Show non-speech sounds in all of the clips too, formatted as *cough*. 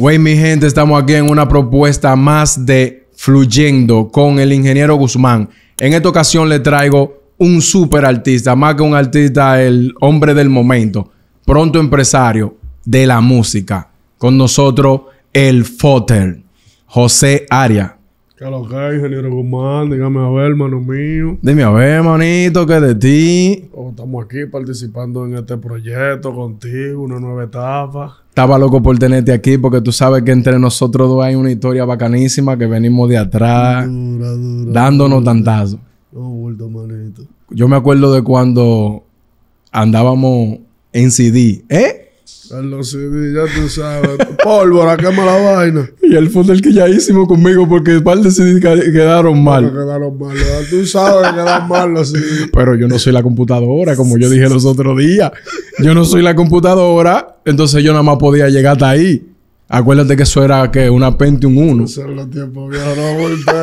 Güey, mi gente, estamos aquí en una propuesta más de fluyendo con el ingeniero Guzmán. En esta ocasión le traigo un super artista, más que un artista, el hombre del momento, pronto empresario de la música. Con nosotros, el foter, José Aria. ¿Qué lo que, ingeniero Guzmán? Dígame a ver, hermano mío. Dime a ver, manito, que de ti? Oh, estamos aquí participando en este proyecto contigo, una nueva etapa. Estaba loco por tenerte aquí porque tú sabes que entre nosotros dos hay una historia bacanísima que venimos de atrás, dándonos tantazo. No, vuelto, manito. Yo me acuerdo de cuando andábamos en CD, ¿eh? los ya tú sabes. *laughs* Pólvora, quema la vaina. Y el fue el que ya hicimos conmigo porque un par de CDs quedaron mal. Pero quedaron mal. Tú sabes que quedaron mal los *laughs* Pero yo no soy la computadora, como yo dije los otros días. Yo no soy la computadora, entonces yo nada más podía llegar hasta ahí. Acuérdate que eso era que una Pentium 1. la vuelta.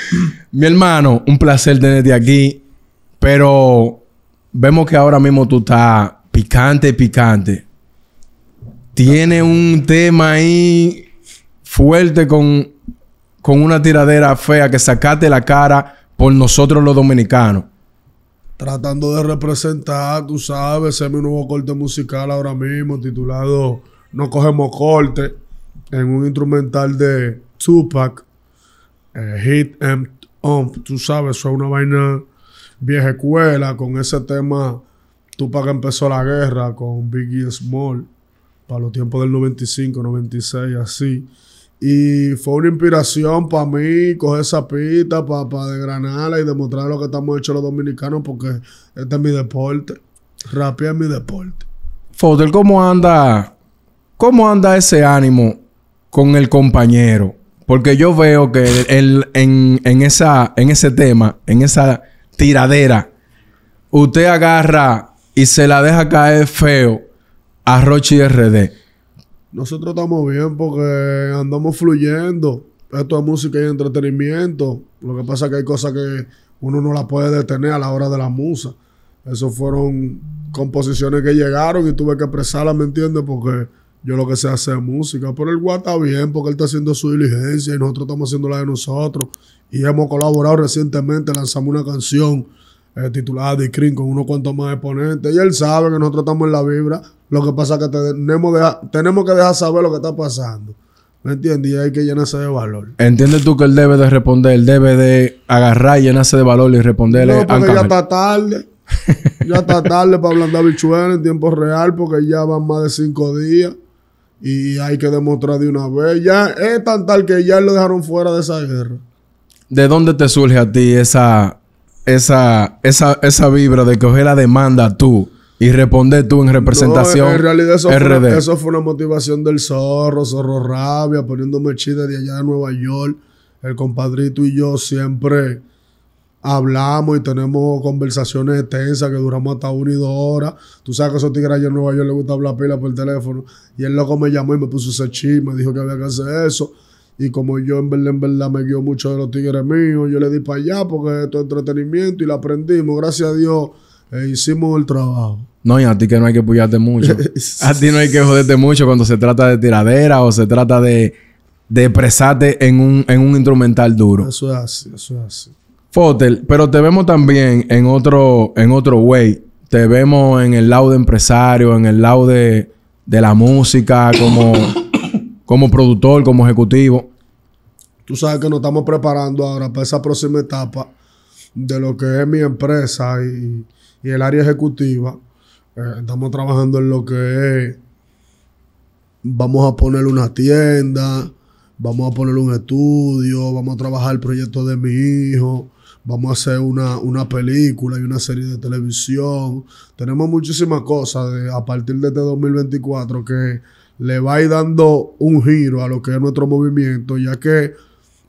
*clears throat* Mi hermano, un placer tenerte aquí, pero vemos que ahora mismo tú estás picante, picante. Tiene un tema ahí fuerte con, con una tiradera fea que sacaste la cara por nosotros los dominicanos. Tratando de representar, tú sabes, es mi nuevo corte musical ahora mismo, titulado No Cogemos Corte, en un instrumental de Tupac, eh, Hit and em tú sabes, es una vaina vieja escuela con ese tema que empezó la guerra con Biggie Small para los tiempos del 95, 96, así. Y fue una inspiración para mí coger esa pista, para, degranarla desgranarla y demostrar lo que estamos hechos los dominicanos, porque este es mi deporte. rapia es mi deporte. Fotel, ¿cómo anda, ¿cómo anda ese ánimo con el compañero? Porque yo veo que en, esa, en ese tema, en esa tiradera, usted agarra y se la deja caer feo a Rochi RD. Nosotros estamos bien porque andamos fluyendo. Esto es música y entretenimiento. Lo que pasa es que hay cosas que uno no la puede detener a la hora de la musa. Esas fueron composiciones que llegaron y tuve que expresarlas, ¿me entiendes? Porque yo lo que sé hacer música. Pero el guata está bien porque él está haciendo su diligencia y nosotros estamos haciendo la de nosotros. Y hemos colaborado recientemente, lanzamos una canción es eh, titulada de Screen con unos cuantos más exponentes. Y él sabe que nosotros estamos en la vibra. Lo que pasa es que tenemos, que dejar saber lo que está pasando. ¿Me entiendes? Y hay que llenarse de valor. ¿Entiendes tú que él debe de responder? Él debe de agarrar, llenarse de valor y responderle no, porque ya está tarde. ya está tarde para ablandar bichuelo en tiempo real porque ya van más de cinco días y hay que demostrar de una vez. Ya es tan tal que ya lo dejaron fuera de esa guerra. ¿De dónde te surge a ti esa esa, esa, vibra de coger la demanda tú y responder tú en representación. No, en realidad eso, Fue una, motivación del zorro, zorro rabia, poniéndome chida de allá de Nueva York. El compadrito y yo siempre hablamos y tenemos conversaciones extensas que duramos hasta una y dos horas. Tú sabes que esos tigres allá en Nueva York le gusta hablar pila por el teléfono. Y el loco me llamó y me puso ese chiste, me dijo que había que hacer eso. Y como yo en verdad, me guió mucho de los tigres míos, yo le di para allá porque esto es entretenimiento y lo aprendimos. Gracias a Dios eh, hicimos el trabajo. No, y a ti que no hay que puyarte mucho. *laughs* a ti no hay que joderte mucho cuando se trata de tiradera o se trata de, de expresarte en un, instrumental duro. Eso es así, eso es así. Fotel, pero te vemos también en otro, en otro way. Te vemos en el lado de empresario, en el lado de, de la música, como *coughs* como productor, como ejecutivo. Tú sabes que nos estamos preparando ahora para esa próxima etapa de lo que es mi empresa y, el área ejecutiva. Eh, estamos trabajando en lo que es, vamos a poner una tienda, vamos a poner un estudio, vamos a trabajar el proyecto de mi hijo, vamos a hacer una, película y una serie de televisión. Tenemos muchísimas cosas a partir de este 2024 que le va a ir dando un giro a lo que es nuestro movimiento, ya que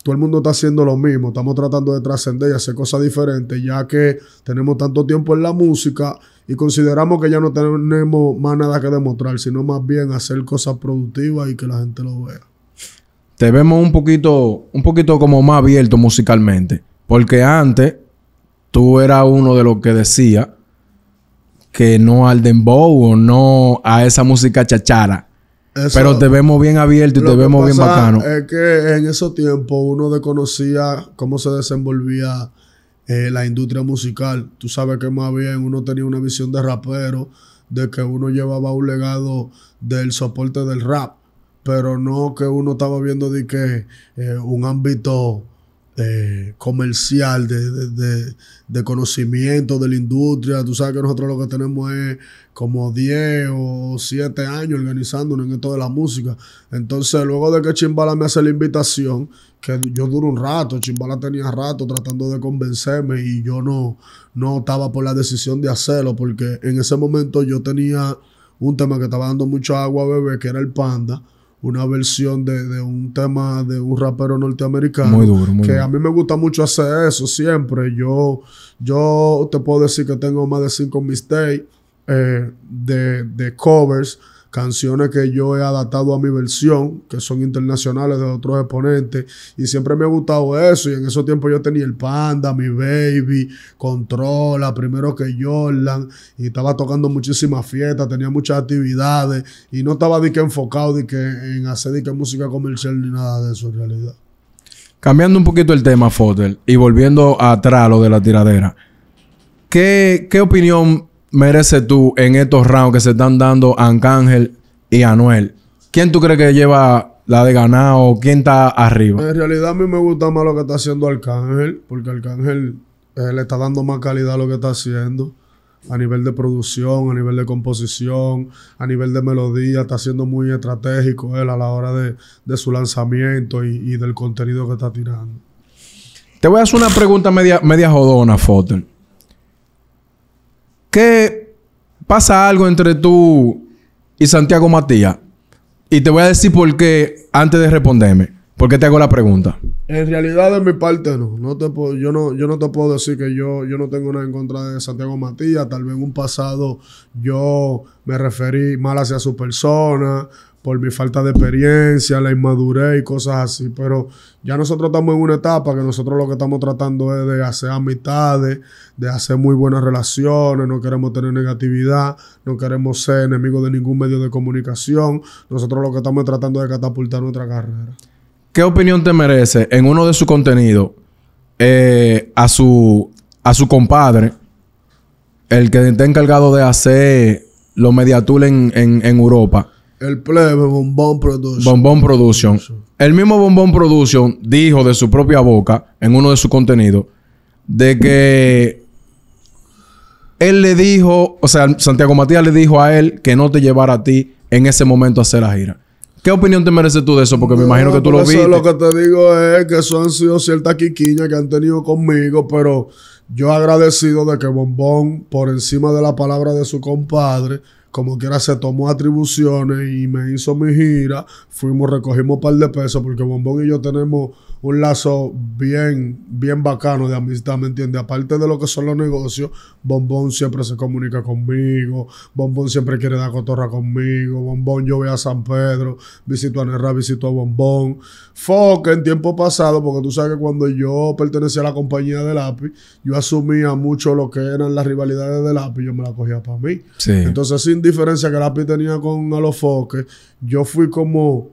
todo el mundo está haciendo lo mismo, estamos tratando de trascender y hacer cosas diferentes, ya que tenemos tanto tiempo en la música y consideramos que ya no tenemos más nada que demostrar, sino más bien hacer cosas productivas y que la gente lo vea. Te vemos un poquito, un poquito como más abierto musicalmente, porque antes tú eras uno de los que decía que no al dembow o no a esa música chachara pero te vemos bien abierto y te vemos bien bacano. Es que en esos tiempos uno desconocía cómo se desenvolvía eh, la industria musical. Tú sabes que más bien uno tenía una visión de rapero, de que uno llevaba un legado del soporte del rap, pero no que uno estaba viendo de que eh, un ámbito comercial, de, de, de, conocimiento de la industria. Tú sabes que nosotros lo que tenemos es como 10 o 7 años organizándonos en esto de la música. Entonces, luego de que Chimbala me hace la invitación, que yo duro un rato, Chimbala tenía rato tratando de convencerme y yo no, no estaba por la decisión de hacerlo, porque en ese momento yo tenía un tema que estaba dando mucha agua a bebé, que era el panda una versión de, un tema de un rapero norteamericano. Muy duro, muy que a mí me gusta mucho hacer eso siempre. Yo, yo te puedo decir que tengo más de cinco mistakes eh, de, de covers canciones que yo he adaptado a mi versión, que son internacionales de otros exponentes, y siempre me ha gustado eso, y en esos tiempos yo tenía el Panda, mi Baby, Controla, primero que Jordan, y estaba tocando muchísimas fiestas, tenía muchas actividades, y no estaba de que enfocado que en hacer de que música comercial ni nada de eso en realidad. Cambiando un poquito el tema, Fotel, y volviendo atrás lo de la tiradera. ¿Qué, ¿Qué opinión mereces tú en estos rounds que se están dando a Arcángel y a Anuel? ¿Quién tú crees que lleva la de ganado? ¿Quién está arriba? En realidad a mí me gusta más lo que está haciendo Arcángel, porque Arcángel eh, le está dando más calidad a lo que está haciendo. A nivel de producción, a nivel de composición, a nivel de melodía, está siendo muy estratégico él a la hora de, su lanzamiento y, del contenido que está tirando. Te voy a hacer una pregunta media, media jodona, Foten. ¿Qué pasa algo entre tú y Santiago Matías. Y te voy a decir por qué antes de responderme. ¿Por qué te hago la pregunta? En realidad, de mi parte, no. yo, no te puedo decir que yo, yo no tengo nada en contra de Santiago Matías. Tal vez en un pasado yo me referí mal hacia su persona por mi falta de experiencia, la inmadurez y cosas así. Pero ya nosotros estamos en una etapa que nosotros lo que estamos tratando es de hacer amistades, de hacer muy buenas relaciones, no queremos tener negatividad, no queremos ser enemigos de ningún medio de comunicación. Nosotros lo que estamos tratando es de catapultar nuestra carrera. ¿Qué opinión te merece en uno de sus contenidos eh, a, su, a su compadre, el que está encargado de hacer los mediatul en, en Europa? El plebe Bombón Production. Bombón Production. El mismo Bombón Production dijo de su propia boca, en uno de sus contenidos, de que él le dijo, o sea, Santiago Matías le dijo a él que no te llevara a ti en ese momento a hacer la gira. ¿Qué opinión te mereces tú de eso? Porque me imagino que tú lo viste. Lo que te digo es que eso han sido ciertas quiquiñas que han tenido conmigo, pero yo agradecido de que Bombón, por encima de la palabra de su compadre, como quiera se tomó atribuciones y me hizo mi gira. Fuimos, recogimos un par de pesos porque Bombón y yo tenemos un lazo bien, bien bacano de amistad, ¿me entiendes? Aparte de lo que son los negocios, Bombón siempre se comunica conmigo, Bombón siempre quiere dar cotorra conmigo, Bombón yo voy a San Pedro, visito a Nerra, visito a Bombón. Foque en tiempo pasado, porque tú sabes que cuando yo pertenecía a la compañía de lápiz, yo asumía mucho lo que eran las rivalidades de lápiz, yo me la cogía para mí. Sí. Entonces, sin diferencia que la PI tenía con los Alofoque, yo fui como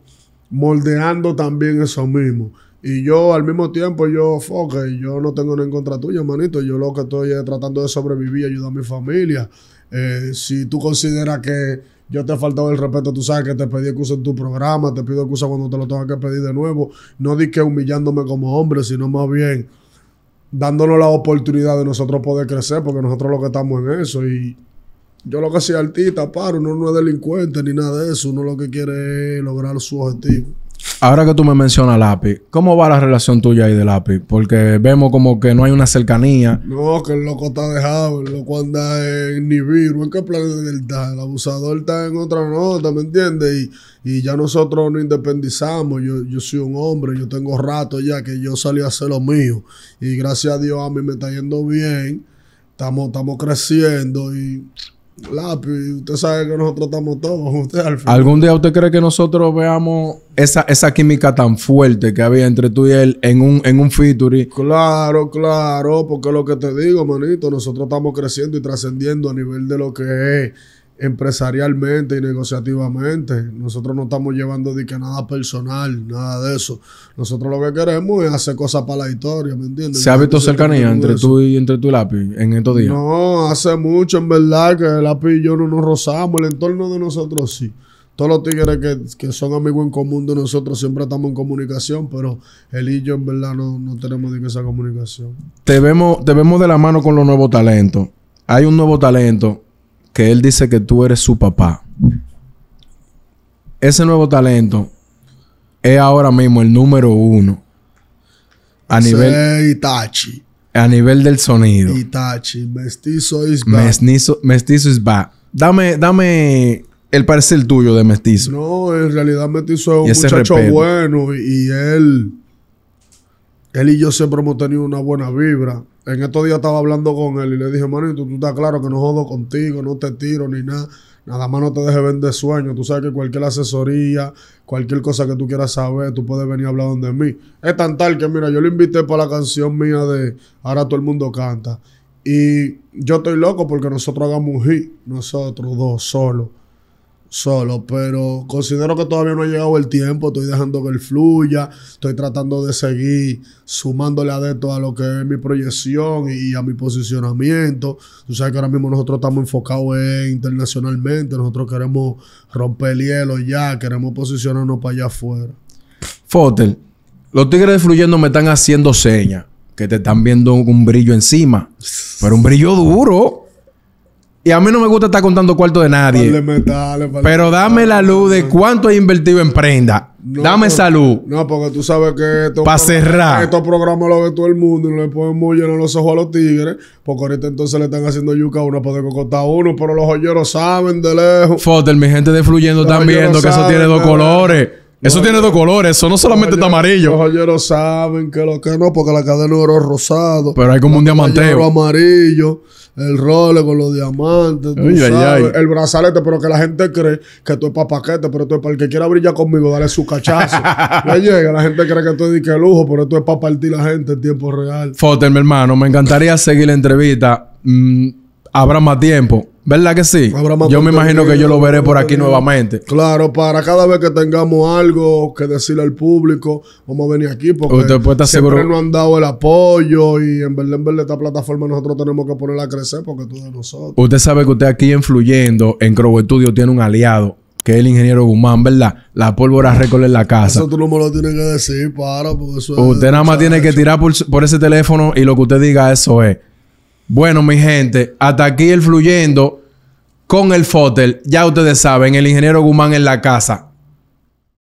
moldeando también eso mismo. Y yo al mismo tiempo, yo, foque, yo no tengo nada en contra tuyo manito. Yo lo que estoy tratando de sobrevivir, ayudar a mi familia. Eh, si tú consideras que yo te he faltado el respeto, tú sabes que te pedí excusa en tu programa, te pido excusa cuando te lo tenga que pedir de nuevo. No di que humillándome como hombre, sino más bien dándonos la oportunidad de nosotros poder crecer, porque nosotros lo que estamos en eso. Y yo lo que soy artista, paro, uno no es delincuente ni nada de eso. Uno lo que quiere es lograr su objetivo. Ahora que tú me mencionas Lápiz, ¿cómo va la relación tuya y de Lápiz? Porque vemos como que no hay una cercanía. No, que el loco está dejado, el loco anda en Nibiru, ¿en qué plan está? El abusador está en otra nota, ¿me entiendes? Y, y, ya nosotros nos independizamos, yo, yo soy un hombre, yo tengo rato ya que yo salí a hacer lo mío. Y gracias a Dios a mí me está yendo bien, estamos, estamos creciendo y Lápiz, usted sabe que nosotros estamos todos. Usted, al ¿Algún día usted cree que nosotros veamos esa, esa química tan fuerte que había entre tú y él en un, en un featuring? Claro, claro, porque lo que te digo, manito, nosotros estamos creciendo y trascendiendo a nivel de lo que es empresarialmente y negociativamente. Nosotros no estamos llevando de que nada personal, nada de eso. Nosotros lo que queremos es hacer cosas para la historia, ¿me entiendes? ¿Se ha visto cercanía entre tú y entre tu lápiz en estos días? No, hace mucho, en verdad, que el lápiz y yo no nos rozamos. El entorno de nosotros sí. Todos los tigres que, que son amigos en común de nosotros siempre estamos en comunicación, pero él y yo en verdad no, no tenemos de esa comunicación. Te vemos, te vemos de la mano con los nuevos talentos. Hay un nuevo talento que él dice que tú eres su papá. Ese nuevo talento es ahora mismo el número uno. A nivel. Itachi. A nivel del sonido. Itachi. Mestizo is back. Mestizo, is back. Dame, dame el parecer tuyo de mestizo. No, en realidad mestizo es un muchacho bueno y, y él. Él y yo siempre hemos tenido una buena vibra en estos días estaba hablando con él y le dije, manito, tú, estás claro que no jodo contigo, no te tiro ni nada. Nada más no te dejes vender sueños. Tú sabes que cualquier asesoría, cualquier cosa que tú quieras saber, tú puedes venir a hablar donde mí. Es tan tal que, mira, yo lo invité para la canción mía de Ahora todo el mundo canta. Y yo estoy loco porque nosotros hagamos un hit, nosotros dos solos solo, pero considero que todavía no ha llegado el tiempo, estoy dejando que él fluya, estoy tratando de seguir sumándole esto a lo que es mi proyección y a mi posicionamiento. Tú sabes que ahora mismo nosotros estamos enfocados internacionalmente, nosotros queremos romper el hielo ya, queremos posicionarnos para allá afuera. Fotel, los tigres fluyendo me están haciendo señas que te están viendo un brillo encima, pero un brillo duro. Y a mí no me gusta estar contando cuarto de nadie. pero dame la luz de cuánto he invertido en prenda. dame esa luz. No, porque tú sabes que esto Para cerrar. Estos programas lo ve todo el mundo y no le ponen muy llenos los ojos a los tigres. Porque ahorita entonces le están haciendo yuca a uno para cortar uno. Pero los hoyeros saben de lejos. Foster, mi gente de Fluyendo están viendo que eso tiene dos colores. Eso tiene dos colores, eso no solamente está amarillo. Los no saben que lo que no, porque la cadena de oro rosado. Pero hay como un diamanteo. amarillo, el role con los diamantes, el brazalete, pero que la gente cree que tú es para paquete, pero tú es para el que quiera brillar conmigo, dale su cachazo. *laughs* llega, la gente cree que tú es de lujo, pero tú es para partir la gente en tiempo real. Fótenme, mi hermano, me encantaría seguir la entrevista. Mm, habrá más tiempo. ¿Verdad que sí? yo me imagino que yo lo veré por aquí nuevamente. Claro, para cada vez que tengamos algo que decirle al público, vamos a venir aquí porque Usted puede estar siempre nos han dado el apoyo y en verdad, en verdad, esta plataforma nosotros tenemos que ponerla a crecer porque tú de nosotros. Usted sabe que usted aquí influyendo en Crow Studio tiene un aliado que es el ingeniero Guzmán, ¿verdad? La pólvora récord en la casa. Eso tú no me lo tienes que decir, para, Usted nada más tiene que tirar por ese teléfono y lo que usted diga, eso es. Bueno, mi gente, hasta aquí el fluyendo con el Fotel. Ya ustedes saben, el ingeniero Guzmán en la casa.